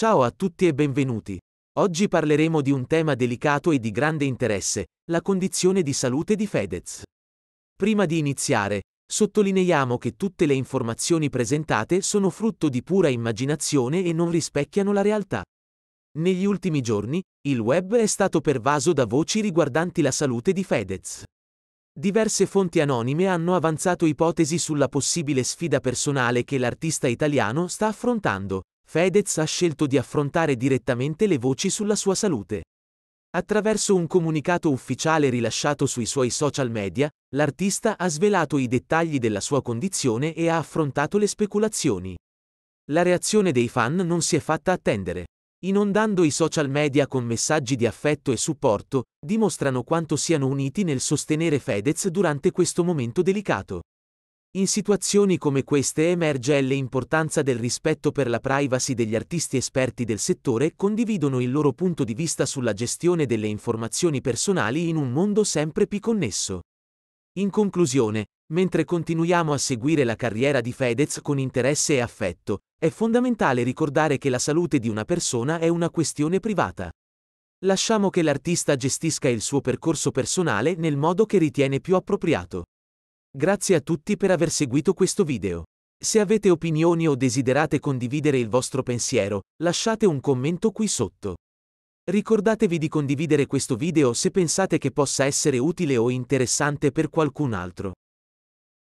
Ciao a tutti e benvenuti. Oggi parleremo di un tema delicato e di grande interesse, la condizione di salute di Fedez. Prima di iniziare, sottolineiamo che tutte le informazioni presentate sono frutto di pura immaginazione e non rispecchiano la realtà. Negli ultimi giorni, il web è stato pervaso da voci riguardanti la salute di Fedez. Diverse fonti anonime hanno avanzato ipotesi sulla possibile sfida personale che l'artista italiano sta affrontando, Fedez ha scelto di affrontare direttamente le voci sulla sua salute. Attraverso un comunicato ufficiale rilasciato sui suoi social media, l'artista ha svelato i dettagli della sua condizione e ha affrontato le speculazioni. La reazione dei fan non si è fatta attendere. Inondando i social media con messaggi di affetto e supporto, dimostrano quanto siano uniti nel sostenere Fedez durante questo momento delicato. In situazioni come queste emerge l'importanza del rispetto per la privacy degli artisti esperti del settore condividono il loro punto di vista sulla gestione delle informazioni personali in un mondo sempre più connesso. In conclusione, mentre continuiamo a seguire la carriera di Fedez con interesse e affetto, è fondamentale ricordare che la salute di una persona è una questione privata. Lasciamo che l'artista gestisca il suo percorso personale nel modo che ritiene più appropriato. Grazie a tutti per aver seguito questo video. Se avete opinioni o desiderate condividere il vostro pensiero, lasciate un commento qui sotto. Ricordatevi di condividere questo video se pensate che possa essere utile o interessante per qualcun altro.